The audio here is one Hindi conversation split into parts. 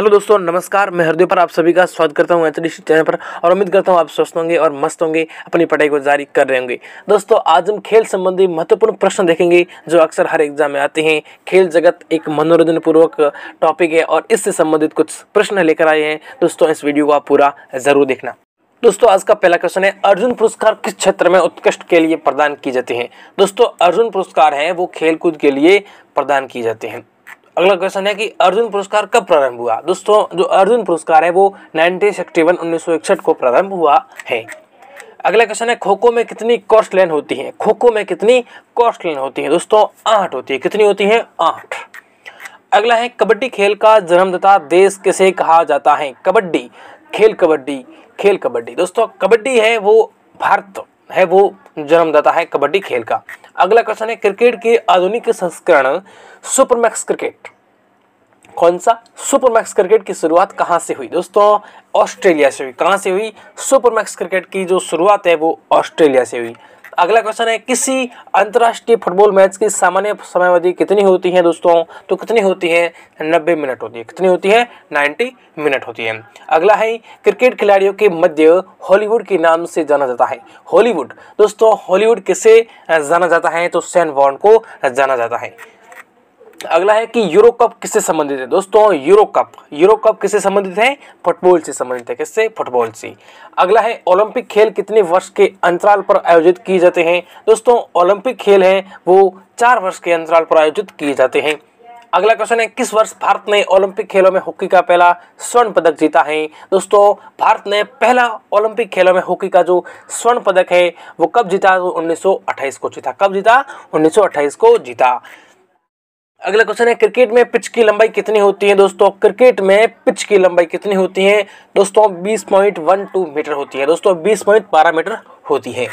हेलो दोस्तों नमस्कार मैं हृदय पर आप सभी का स्वागत करता हूँ एच चैनल पर और उम्मीद करता हूँ आप स्वस्थ होंगे और मस्त होंगे अपनी पढ़ाई को जारी कर रहे होंगे दोस्तों आज हम खेल संबंधी महत्वपूर्ण प्रश्न देखेंगे जो अक्सर हर एग्जाम में आते हैं खेल जगत एक मनोरंजन पूर्वक टॉपिक है और इससे संबंधित कुछ प्रश्न लेकर आए हैं दोस्तों इस वीडियो को आप पूरा ज़रूर देखना दोस्तों आज का पहला क्वेश्चन है अर्जुन पुरस्कार किस क्षेत्र में उत्कृष्ट के लिए प्रदान की जाते हैं दोस्तों अर्जुन पुरस्कार हैं वो खेलकूद के लिए प्रदान किए जाते हैं अगला क्वेश्चन है कि अर्जुन पुरस्कार कब प्रारंभ हुआ दोस्तों जो अर्जुन पुरस्कार है वो नाइनटीन सिक्सटी वन उन्नीस सौ इकसठ को प्रारंभ हुआ है अगला क्वेश्चन है खोखो में कितनी कॉस्ट लाइन होती है खोखो में कितनी कॉस्ट लाइन होती है दोस्तों आठ होती है कितनी होती है आठ अगला है कबड्डी खेल का जन्मदाता देश किसे कहा जाता है कबड्डी खेल कबड्डी खेल कबड्डी दोस्तों कबड्डी है वो भारत है वो जन्मदाता है कबड्डी खेल का अगला क्वेश्चन है क्रिकेट के आधुनिक संस्करण सुपरमैक्स क्रिकेट कौन सा सुपरमैक्स क्रिकेट की शुरुआत कहाँ से हुई दोस्तों ऑस्ट्रेलिया से हुई कहाँ से हुई सुपरमैक्स क्रिकेट की जो शुरुआत है वो ऑस्ट्रेलिया से हुई अगला क्वेश्चन है किसी अंतर्राष्ट्रीय फुटबॉल मैच की सामान्य समयावधि कितनी होती है दोस्तों तो कितनी होती है नब्बे मिनट होती है कितनी होती है नाइन्टी मिनट होती है अगला है क्रिकेट खिलाड़ियों के मध्य हॉलीवुड के नाम से जाना जाता है हॉलीवुड दोस्तों हॉलीवुड किसे जाना जाता है तो सैन वॉर्न को जाना जाता है अगला है कि यूरो कप किससे संबंधित है दोस्तों यूरो कप यूरो कप किससे संबंधित है फुटबॉल से संबंधित है किससे फुटबॉल से अगला है ओलंपिक खेल कितने वर्ष के अंतराल पर आयोजित किए जाते हैं दोस्तों ओलंपिक खेल है वो चार वर्ष के अंतराल पर आयोजित किए जाते हैं अगला क्वेश्चन है किस वर्ष भारत ने ओलंपिक खेलों में हॉकी का पहला स्वर्ण पदक जीता है दोस्तों भारत ने पहला ओलंपिक खेलों में हॉकी का जो स्वर्ण पदक है वो कब जीता उन्नीस 1928 को जीता कब जीता उन्नीस को जीता अगला क्वेश्चन है क्रिकेट में पिच की लंबाई कितनी होती है दोस्तों क्रिकेट में पिच की लंबाई कितनी होती है दोस्तों 20.12 मीटर होती है दोस्तों 20.12 मीटर होती है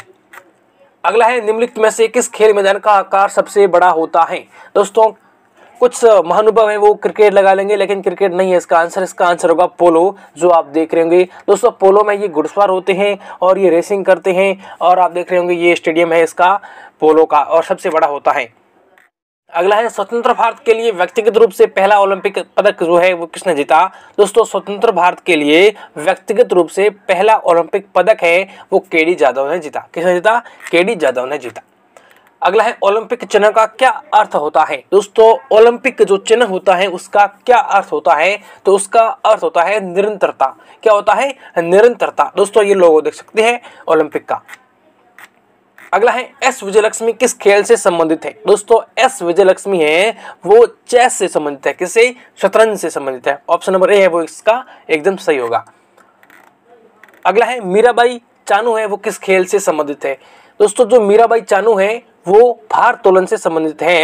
अगला है निम्नलिखित में से किस खेल मैदान का आकार सबसे बड़ा होता है दोस्तों कुछ महानुभव हैं वो क्रिकेट लगा लेंगे लेकिन क्रिकेट नहीं है इसका आंसर इसका आंसर होगा पोलो जो आप देख रहे होंगे दोस्तों पोलो में ये घुड़सवार होते हैं और ये रेसिंग करते हैं और आप देख रहे होंगे ये स्टेडियम है इसका पोलो का और सबसे बड़ा होता है अगला है स्वतंत्र भारत के लिए व्यक्तिगत रूप से पहला ओलंपिक पदक जो है वो किसने जीता दोस्तों स्वतंत्र भारत के लिए व्यक्तिगत रूप से पहला ओलंपिक पदक है वो केडी जाधव ने जीता किसने जीता केडी जाधव ने जीता अगला है ओलंपिक चिन्ह का क्या अर्थ होता है दोस्तों ओलंपिक जो चिन्ह होता है उसका क्या अर्थ होता है तो उसका अर्थ होता है निरंतरता क्या होता है निरंतरता दोस्तों ये लोगो देख सकते हैं ओलंपिक का अगला है एस विजयलक्ष्मी किस खेल से संबंधित है दोस्तों एस विजयलक्ष्मी है वो चेस से संबंधित है किससे शतरंज से संबंधित है ऑप्शन नंबर ए है वो इसका एकदम सही होगा अगला है मीराबाई चानू है वो किस खेल से संबंधित है दोस्तों जो मीराबाई चानू है वो तोलन से संबंधित है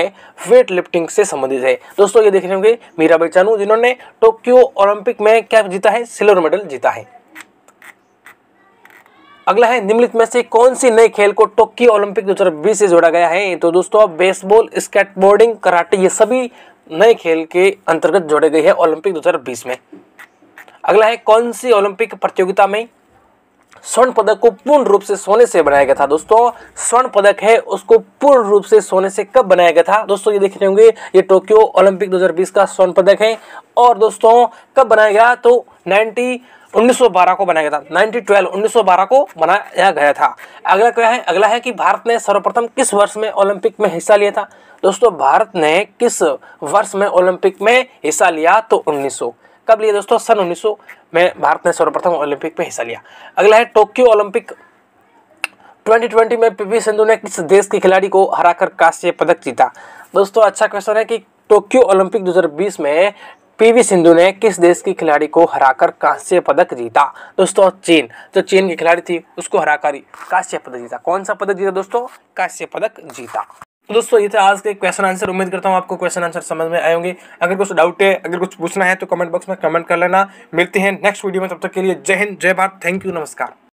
वेट लिफ्टिंग से संबंधित है दोस्तों ये देख रहे होंगे मीराबाई चानू जिन्होंने टोक्यो ओलंपिक में क्या जीता है सिल्वर मेडल जीता है अगला है निम्नलिखित में से कौन सी नए खेल को टोक्यो ओलंपिक 2020 से जोड़ा गया है तो दोस्तों अब बेसबॉल स्केटबोर्डिंग कराटे ये सभी नए खेल के अंतर्गत जोड़े गए हैं ओलंपिक 2020 में अगला है कौन सी ओलंपिक प्रतियोगिता में स्वर्ण पदक को पूर्ण रूप से सोने से बनाया गया था दोस्तों स्वर्ण पदक है उसको पूर्ण रूप से सोने से कब बनाया गया था दोस्तों ये देख रहे होंगे ये टोक्यो ओलंपिक 2020 का स्वर्ण पदक है और दोस्तों कब बनाया गया तो नाइनटी 1912 को बनाया गया था 1912 1912 को बनाया गया था अगला क्या है अगला है कि भारत ने सर्वप्रथम किस वर्ष में ओलंपिक में हिस्सा लिया था दोस्तों भारत ने किस वर्ष में ओलंपिक में हिस्सा लिया तो 1900 कब लिया दोस्तों सन 1900 में भारत ने सर्वप्रथम ओलंपिक में हिस्सा लिया अगला है टोक्यो ओलंपिक 2020 में पी सिंधु ने किस देश के खिलाड़ी को हरा कांस्य पदक जीता दोस्तों अच्छा क्वेश्चन है कि टोक्यो ओलंपिक 2020 में पीवी सिंधु ने किस देश के खिलाड़ी को हराकर कांस्य पदक जीता दोस्तों चीन जो तो चीन की खिलाड़ी थी उसको हराकर कांस्य पदक जीता कौन सा पदक जीता दोस्तों कांस्य पदक जीता दोस्तों ये था आज के क्वेश्चन आंसर उम्मीद करता हूँ आपको क्वेश्चन आंसर समझ में आए होंगे अगर कुछ डाउट है अगर कुछ पूछना है तो कमेंट बॉक्स में कमेंट कर लेना मिलते हैं नेक्स्ट वीडियो में तब तक के लिए जय हिंद जय भारत थैंक यू नमस्कार